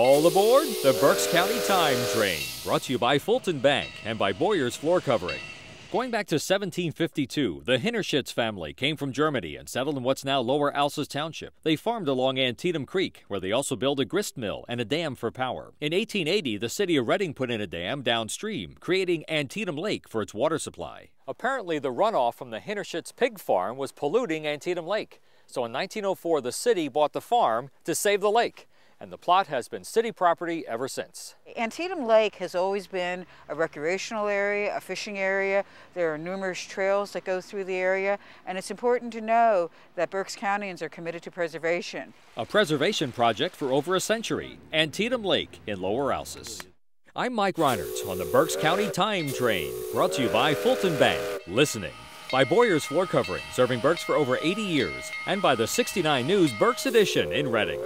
All aboard the Berks County Time Train, brought to you by Fulton Bank and by Boyer's Floor Covering. Going back to 1752, the Hinnerschitz family came from Germany and settled in what's now Lower Alsace Township. They farmed along Antietam Creek, where they also built a grist mill and a dam for power. In 1880, the city of Reading put in a dam downstream, creating Antietam Lake for its water supply. Apparently, the runoff from the Hinnerschitz pig farm was polluting Antietam Lake. So in 1904, the city bought the farm to save the lake and the plot has been city property ever since. Antietam Lake has always been a recreational area, a fishing area. There are numerous trails that go through the area, and it's important to know that Berks Countyans are committed to preservation. A preservation project for over a century, Antietam Lake in Lower Alsace. I'm Mike Reinert on the Berks County Time Train, brought to you by Fulton Bank. Listening by Boyer's Floor Covering, serving Berks for over 80 years, and by the 69 News Berks Edition in Reading.